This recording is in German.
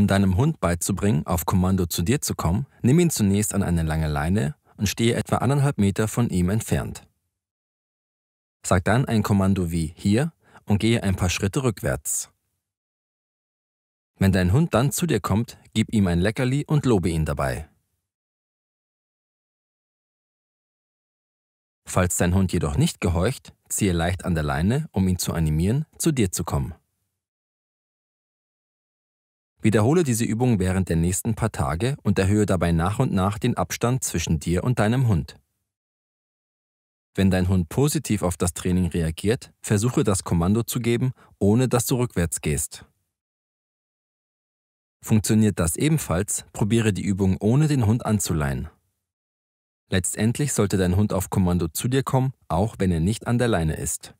Um deinem Hund beizubringen, auf Kommando zu dir zu kommen, nimm ihn zunächst an eine lange Leine und stehe etwa anderthalb Meter von ihm entfernt. Sag dann ein Kommando wie hier und gehe ein paar Schritte rückwärts. Wenn dein Hund dann zu dir kommt, gib ihm ein Leckerli und lobe ihn dabei. Falls dein Hund jedoch nicht gehorcht, ziehe leicht an der Leine, um ihn zu animieren, zu dir zu kommen. Wiederhole diese Übung während der nächsten paar Tage und erhöhe dabei nach und nach den Abstand zwischen dir und deinem Hund. Wenn dein Hund positiv auf das Training reagiert, versuche das Kommando zu geben, ohne dass du rückwärts gehst. Funktioniert das ebenfalls, probiere die Übung ohne den Hund anzuleihen. Letztendlich sollte dein Hund auf Kommando zu dir kommen, auch wenn er nicht an der Leine ist.